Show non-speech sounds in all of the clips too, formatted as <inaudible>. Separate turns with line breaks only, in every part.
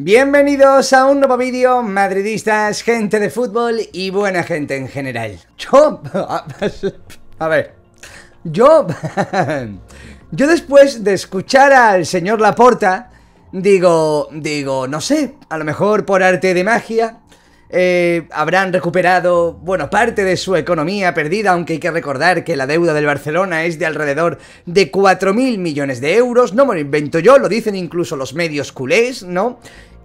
Bienvenidos a un nuevo vídeo, madridistas, gente de fútbol y buena gente en general. Yo... <laughs> A ver... Yo... <laughs> Yo después de escuchar al señor Laporta, digo... Digo, no sé, a lo mejor por arte de magia... Eh, habrán recuperado, bueno, parte de su economía perdida, aunque hay que recordar que la deuda del Barcelona es de alrededor de 4.000 millones de euros, no me lo invento yo, lo dicen incluso los medios culés, ¿no?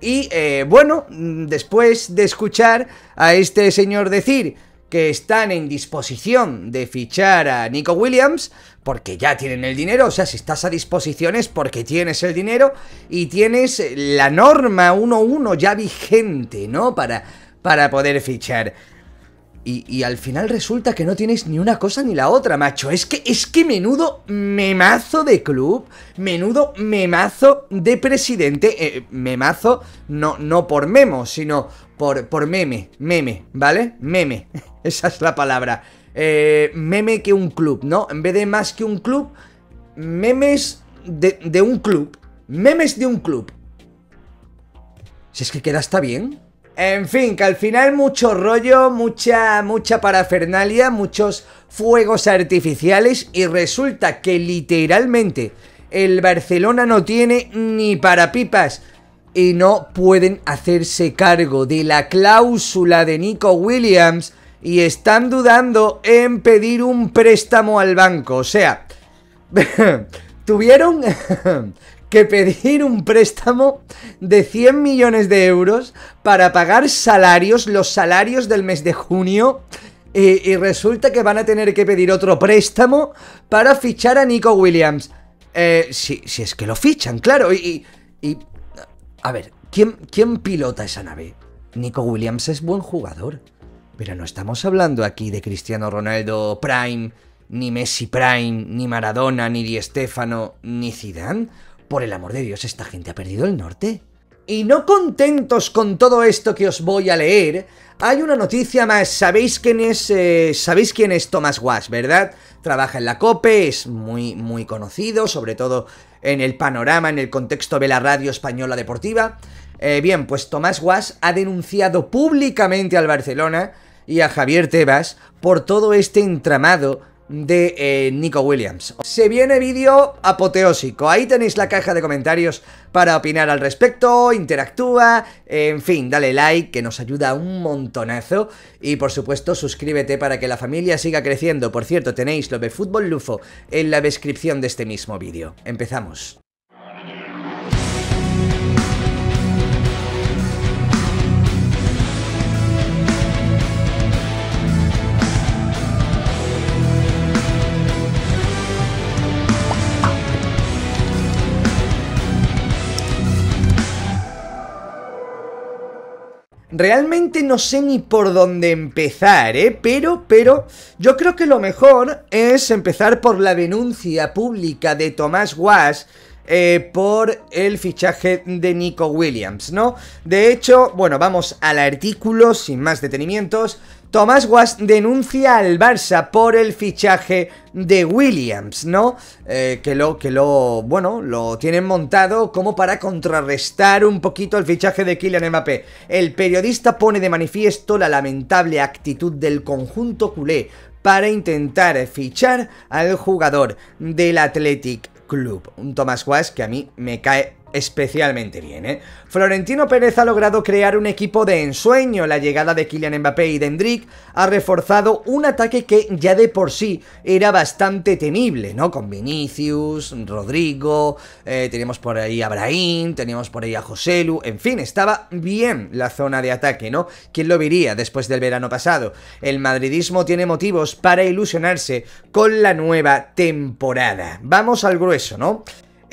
Y eh, bueno, mm, después de escuchar a este señor decir que están en disposición de fichar a Nico Williams, porque ya tienen el dinero, o sea, si estás a disposición es porque tienes el dinero y tienes la norma 1-1 ya vigente, ¿no? Para, para poder fichar. Y, al final resulta que no tienes ni una cosa ni la otra, macho. Es que, es que menudo memazo de club, menudo memazo de presidente. Me eh, memazo no, no por memo, sino por, por meme, meme, ¿vale? Meme, <laughs> esa es la palabra. Eh, meme que un club, ¿no? En vez de más que un club, memes de, de un club. Memes de un club. Si es que queda está bien. En fin, que al final mucho rollo, mucha, mucha parafernalia, muchos fuegos artificiales y resulta que literalmente el Barcelona no tiene ni para pipas y no pueden hacerse cargo de la cláusula de Nico Williams y están dudando en pedir un préstamo al banco. O sea, <laughs> tuvieron <laughs> que pedir un préstamo de 100 millones de euros para pagar salarios, los salarios del mes de junio. Y, resulta que van a tener que pedir otro préstamo para fichar a Nico Williams. Eh, si, es que lo fichan, claro. Y, a ver, ¿quién, ¿quién pilota esa nave? Nico Williams es buen jugador. Pero no estamos hablando aquí de Cristiano Ronaldo Prime, ni Messi Prime, ni Maradona, ni Di Stefano, ni Zidane. Por el amor de Dios, esta gente ha perdido el norte. Y no contentos con todo esto que os voy a leer, hay una noticia más. Sabéis quién es, eh, sabéis quién es Thomas Wash, ¿verdad? Trabaja en la COPE, es muy, muy conocido, sobre todo en el panorama, en el contexto de la radio española deportiva. Eh, bien, pues Tomás Guas ha denunciado públicamente al Barcelona y a Javier Tebas por todo este entramado de eh, Nico Williams. Se viene vídeo apoteósico, ahí tenéis la caja de comentarios para opinar al respecto, interactúa, en fin, dale like que nos ayuda un montonazo y por supuesto suscríbete para que la familia siga creciendo. Por cierto, tenéis lo de Fútbol Lufo en la descripción de este mismo vídeo. Empezamos. Realmente no sé ni por dónde empezar, ¿eh? Pero, pero, yo creo que lo mejor es empezar por la denuncia pública de Tomás Guas eh, por el fichaje de Nico Williams, ¿no? De hecho, bueno, vamos al artículo sin más detenimientos. Tomás Guas denuncia al Barça por el fichaje de Williams, ¿no? Eh, que lo, que lo, bueno, lo tienen montado como para contrarrestar un poquito el fichaje de Kylian Mbappé. El periodista pone de manifiesto la lamentable actitud del conjunto culé para intentar fichar al jugador del Athletic Club. Un Thomas Wise que a mí me cae especialmente bien. ¿eh? Florentino Pérez ha logrado crear un equipo de ensueño. La llegada de Kylian Mbappé y Dendrick ha reforzado un ataque que ya de por sí era bastante temible, ¿no? Con Vinicius, Rodrigo, eh, teníamos por ahí a Brahim, teníamos por ahí a Joselu, en fin, estaba bien la zona de ataque, ¿no? ¿Quién lo diría después del verano pasado? El madridismo tiene motivos para ilusionarse con la nueva temporada. Vamos al grueso, ¿no?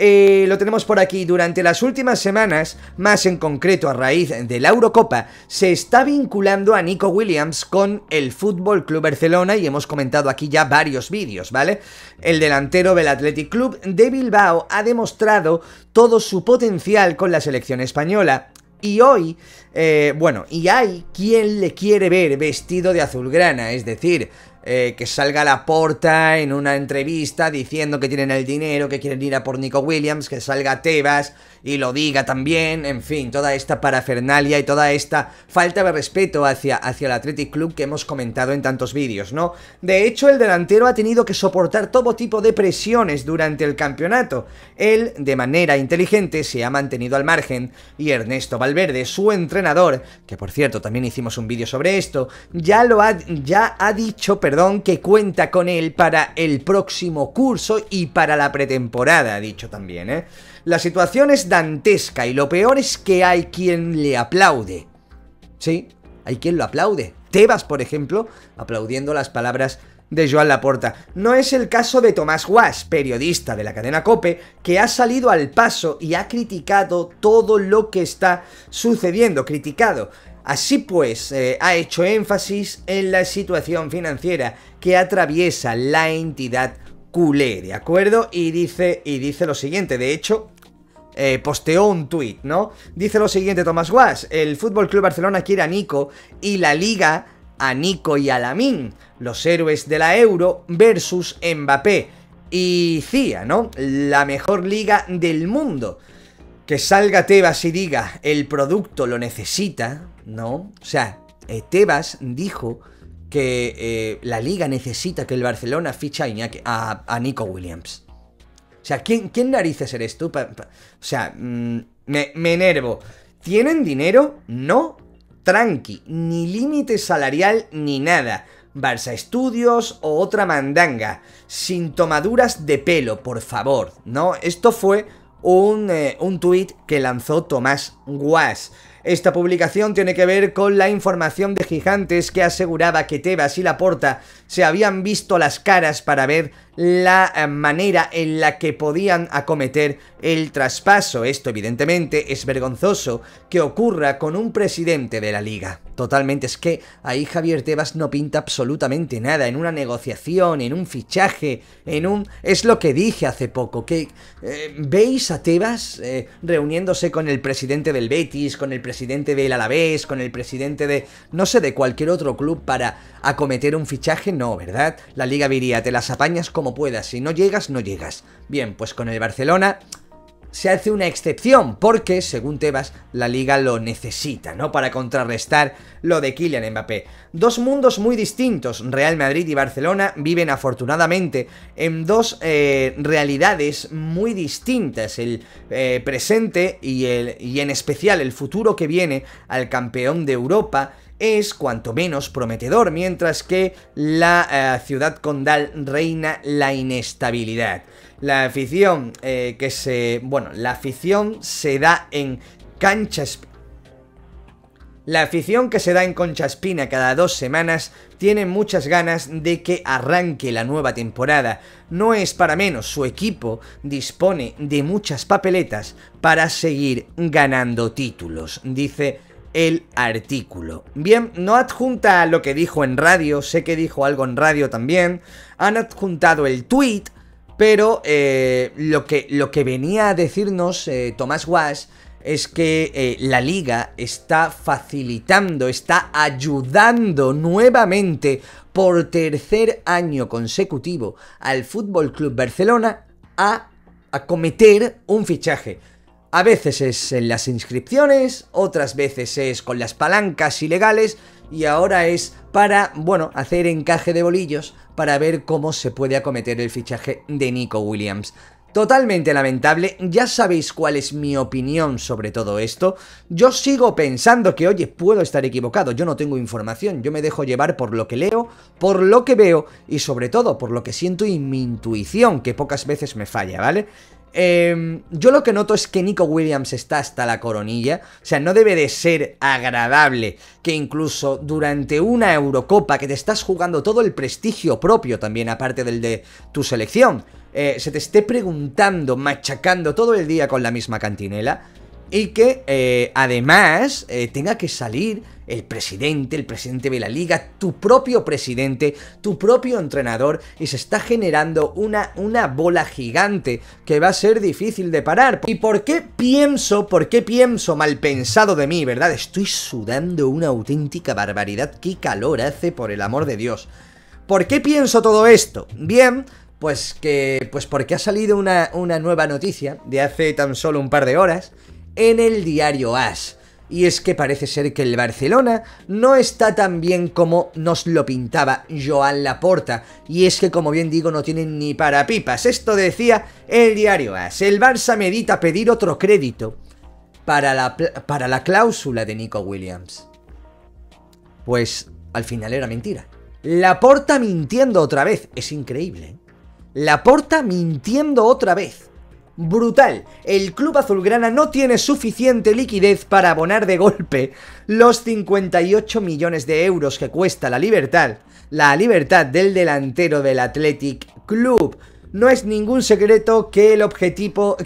Eh, lo tenemos por aquí. Durante las últimas semanas, más en concreto a raíz de la Eurocopa, se está vinculando a Nico Williams con el Fútbol Club Barcelona y hemos comentado aquí ya varios vídeos, ¿vale? El delantero del Athletic Club de Bilbao ha demostrado todo su potencial con la selección española. Y hoy, eh, bueno, y hay quien le quiere ver vestido de azulgrana, es decir, eh, que salga la porta en una entrevista diciendo que tienen el dinero, que quieren ir a por Nico Williams, que salga Tebas y lo diga también, en fin, toda esta parafernalia y toda esta falta de respeto hacia, hacia el Athletic Club que hemos comentado en tantos vídeos, ¿no? De hecho, el delantero ha tenido que soportar todo tipo de presiones durante el campeonato. Él, de manera inteligente, se ha mantenido al margen y Ernesto Valverde, su entrenador, que por cierto también hicimos un vídeo sobre esto, ya lo ha, ya ha dicho, perdón, que cuenta con él para el próximo curso y para la pretemporada, ha dicho también, ¿eh? La situación es dantesca y lo peor es que hay quien le aplaude. Sí, hay quien lo aplaude. Tebas, por ejemplo, aplaudiendo las palabras de Joan Laporta. No es el caso de Tomás Guas, periodista de la cadena Cope, que ha salido al paso y ha criticado todo lo que está sucediendo, criticado. Así pues, eh, ha hecho énfasis en la situación financiera que atraviesa la entidad culé, ¿de acuerdo? Y dice, y dice lo siguiente, de hecho, eh, posteó un tuit, ¿no? Dice lo siguiente Tomás Guas, el Fútbol Club Barcelona quiere a Nico y la Liga a Nico y a Lamín, los héroes de la Euro versus Mbappé y CIA, ¿no? La mejor liga del mundo. Que salga Tebas y diga, el producto lo necesita, ¿no? O sea, eh, Tebas dijo que eh, la liga necesita que el Barcelona ficha a, Nico Williams. O sea, ¿quién, narices eres tú? o sea, mm, me, enervo. ¿Tienen dinero? No. Tranqui, ni límite salarial ni nada. Barça Estudios o otra mandanga. Sin tomaduras de pelo, por favor, ¿no? Esto fue un, eh, un tuit que lanzó Tomás Guas. Esta publicación tiene que ver con la información de Gigantes que aseguraba que Tebas y Laporta se habían visto las caras para ver la eh, manera en la que podían acometer el traspaso. Esto evidentemente es vergonzoso que ocurra con un presidente de la liga. Totalmente, es que ahí Javier Tebas no pinta absolutamente nada en una negociación, en un fichaje, en un... Es lo que dije hace poco, que eh, veis a Tebas eh, reuniéndose con el presidente del Betis, con el presidente del Alavés, con el presidente de... no sé, de cualquier otro club para acometer un fichaje, no, ¿verdad? La liga diría, te las apañas como puedas. Si no llegas, no llegas. Bien, pues con el Barcelona se hace una excepción, porque, según Tebas, la liga lo necesita, ¿no? Para contrarrestar lo de Kylian Mbappé. Dos mundos muy distintos, Real Madrid y Barcelona, viven afortunadamente en dos eh, realidades muy distintas, el eh, presente y, el, y en especial el futuro que viene al campeón de Europa es cuanto menos prometedor, mientras que la eh, ciudad condal reina la inestabilidad. La afición eh, que se... bueno, la afición se da en canchas... La afición que se da en Concha Espina cada dos semanas tiene muchas ganas de que arranque la nueva temporada. No es para menos, su equipo dispone de muchas papeletas para seguir ganando títulos, dice el artículo. Bien, no adjunta lo que dijo en radio, sé que dijo algo en radio también, han adjuntado el tweet, pero eh, lo, que, lo, que, venía a decirnos eh, Tomás Wash es que eh, la liga está facilitando, está ayudando nuevamente por tercer año consecutivo al Fútbol Club Barcelona a acometer un fichaje. A veces es en las inscripciones, otras veces es con las palancas ilegales y ahora es para, bueno, hacer encaje de bolillos para ver cómo se puede acometer el fichaje de Nico Williams. Totalmente lamentable, ya sabéis cuál es mi opinión sobre todo esto. Yo sigo pensando que, oye, puedo estar equivocado, yo no tengo información, yo me dejo llevar por lo que leo, por lo que veo y sobre todo por lo que siento y mi intuición, que pocas veces me falla, ¿vale? Em, yo lo que noto es que Nico Williams está hasta la coronilla. O sea, no debe de ser agradable que incluso durante una Eurocopa que te estás jugando todo el prestigio propio también, aparte del de tu selección, eh, se te esté preguntando, machacando todo el día con la misma cantinela y que eh, además eh, tenga que salir el presidente, el presidente de la liga, tu propio presidente, tu propio entrenador, y se está generando una, una bola gigante que va a ser difícil de parar. ¿Y por qué pienso, por qué pienso mal pensado de mí, verdad? Estoy sudando una auténtica barbaridad, qué calor hace por el amor de Dios. ¿Por qué pienso todo esto? Bien, pues que, pues porque ha salido una, una nueva noticia de hace tan solo un par de horas, en el diario AS. Y es que parece ser que el Barcelona no está tan bien como nos lo pintaba Joan Laporta. Y es que, como bien digo, no tienen ni para pipas. Esto decía el diario AS. El Barça medita pedir otro crédito para la, para la cláusula de Nico Williams. Pues al final era mentira. Laporta mintiendo otra vez. Es increíble. ¿eh? Laporta mintiendo otra vez brutal. El club azulgrana no tiene suficiente liquidez para abonar de golpe los 58 millones de euros que cuesta la libertad, la libertad del delantero del Athletic Club. No es ningún secreto que el, objetivo,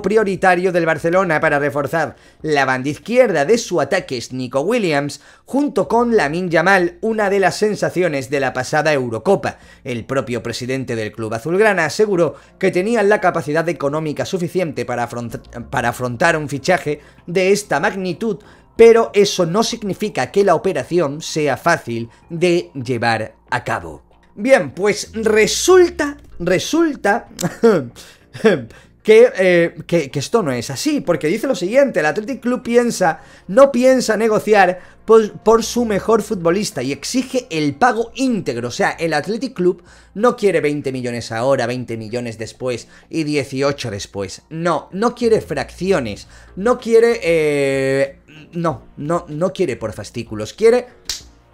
prioritario del Barcelona para reforzar la banda izquierda de su ataque es Nico Williams, junto con Lamin Yamal, una de las sensaciones de la pasada Eurocopa. El propio presidente del club azulgrana aseguró que tenían la capacidad económica suficiente para afrontar un fichaje de esta magnitud, pero eso no significa que la operación sea fácil de llevar a cabo. Bien, pues resulta, resulta <laughs> eh, que, esto no es así, porque dice lo siguiente, el Athletic Club piensa, no piensa negociar por, su mejor futbolista y exige el pago íntegro, o sea, el Athletic Club no quiere 20 millones ahora, 20 millones después y 18 después, no, no quiere fracciones, no quiere... Eh, no, no, no quiere por fastículos, quiere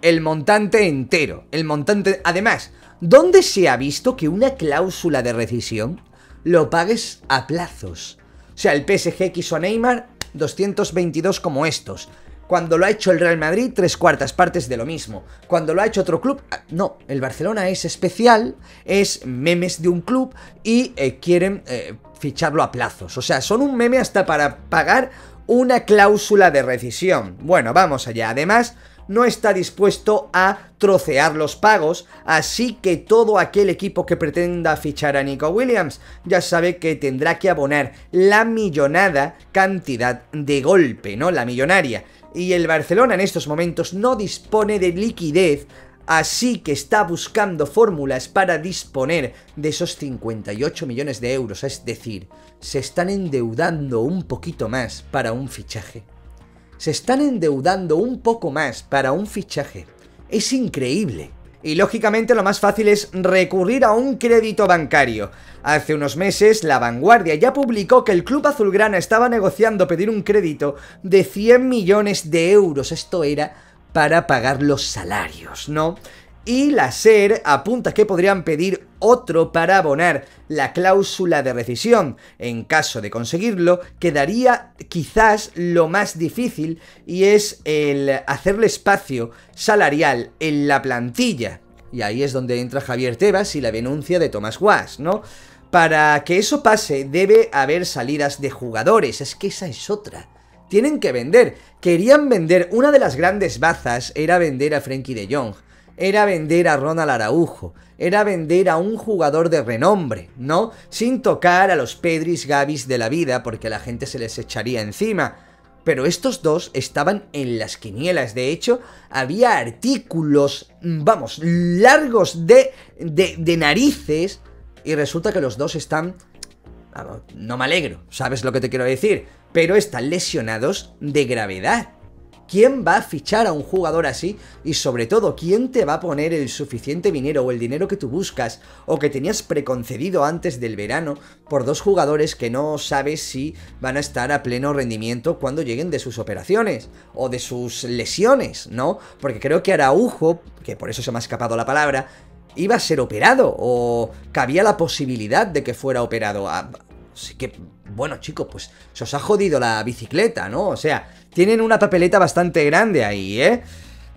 el montante entero, el montante... Además, ¿dónde se ha visto que una cláusula de rescisión lo pagues a plazos? O sea, el PSG quiso a Neymar 222 como estos. Cuando lo ha hecho el Real Madrid, tres cuartas partes de lo mismo. Cuando lo ha hecho otro club, ah, no, el Barcelona es especial, es memes de un club y eh, quieren eh, ficharlo a plazos. O sea, son un meme hasta para pagar una cláusula de rescisión. Bueno, vamos allá. Además, no está dispuesto a trocear los pagos, así que todo aquel equipo que pretenda fichar a Nico Williams ya sabe que tendrá que abonar la millonada cantidad de golpe, ¿no? La millonaria. Y el Barcelona en estos momentos no dispone de liquidez Así que está buscando fórmulas para disponer de esos 58 millones de euros, es decir, se están endeudando un poquito más para un fichaje se están endeudando un poco más para un fichaje. Es increíble. Y lógicamente lo más fácil es recurrir a un crédito bancario. Hace unos meses, La Vanguardia ya publicó que el club azulgrana estaba negociando pedir un crédito de 100 millones de euros. Esto era para pagar los salarios, ¿no? y la SER apunta que podrían pedir otro para abonar la cláusula de rescisión. En caso de conseguirlo, quedaría quizás lo más difícil y es el hacerle espacio salarial en la plantilla. Y ahí es donde entra Javier Tebas y la denuncia de Tomás Guas, ¿no? Para que eso pase debe haber salidas de jugadores, es que esa es otra tienen que vender. Querían vender, una de las grandes bazas era vender a Frankie de Jong era vender a Ronald Araujo, era vender a un jugador de renombre, ¿no? Sin tocar a los Pedris Gavis de la vida porque la gente se les echaría encima. Pero estos dos estaban en las quinielas, de hecho, había artículos, mm, vamos, largos de, de, narices y resulta que los dos están... no me alegro, ¿sabes lo que te quiero decir? Pero están lesionados de gravedad. ¿Quién va a fichar a un jugador así? Y sobre todo, ¿quién te va a poner el suficiente dinero o el dinero que tú buscas o que tenías preconcedido antes del verano por dos jugadores que no sabes si van a estar a pleno rendimiento cuando lleguen de sus operaciones o de sus lesiones, ¿no? Porque creo que Araujo, que por eso se me ha escapado la palabra, iba a ser operado o cabía la posibilidad de que fuera operado. a... Ah, sí que, bueno chicos, pues se os ha jodido la bicicleta, ¿no? O sea, tienen una papeleta bastante grande ahí, ¿eh?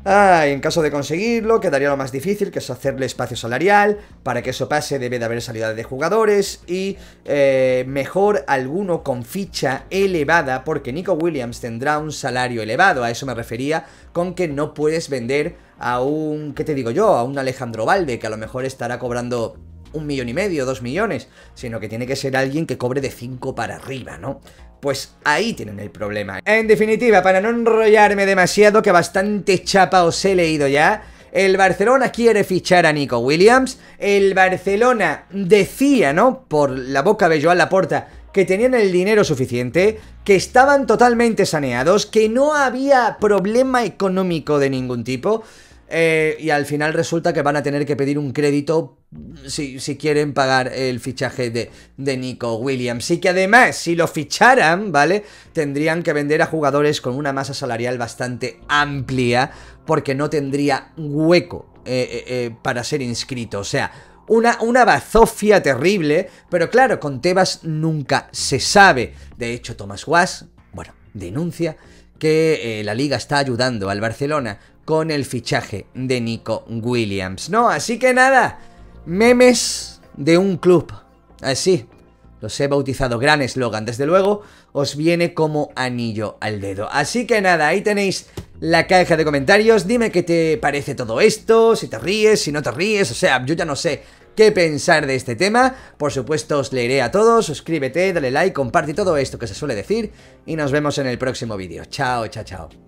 Ah, en caso de conseguirlo, quedaría lo más difícil, que es hacerle espacio salarial. Para que eso pase debe de haber salida de jugadores y eh, mejor alguno con ficha elevada, porque Nico Williams tendrá un salario elevado. A eso me refería con que no puedes vender a un, ¿qué te digo yo? A un Alejandro Valde, que a lo mejor estará cobrando un millón y medio, dos millones, sino que tiene que ser alguien que cobre de 5 para arriba, ¿no? Pues ahí tienen el problema. En definitiva, para no enrollarme demasiado, que bastante chapa os he leído ya, el Barcelona quiere fichar a Nico Williams, el Barcelona decía, ¿no? Por la boca de Joan Laporta, que tenían el dinero suficiente, que estaban totalmente saneados, que no había problema económico de ningún tipo, eh, y al final resulta que van a tener que pedir un crédito si, quieren pagar el fichaje de, de, Nico Williams. Y que además, si lo ficharan, ¿vale? Tendrían que vender a jugadores con una masa salarial bastante amplia, porque no tendría hueco eh, eh, eh, para ser inscrito. O sea, una, una, bazofia terrible, pero claro, con Tebas nunca se sabe. De hecho, Thomas Guas, bueno, denuncia que la liga está ayudando al Barcelona con el fichaje de Nico Williams. No, así que nada. Memes de un club. Así, ah, los he bautizado. Gran eslogan, desde luego, os viene como anillo al dedo. Así que nada, ahí tenéis la caja de comentarios. Dime qué te parece todo esto, si te ríes, si no te ríes. O sea, yo ya no sé qué pensar de este tema. Por supuesto, os leeré a todos. Suscríbete, dale like, comparte todo esto que se suele decir. Y nos vemos en el próximo vídeo. Chao, chao, chao.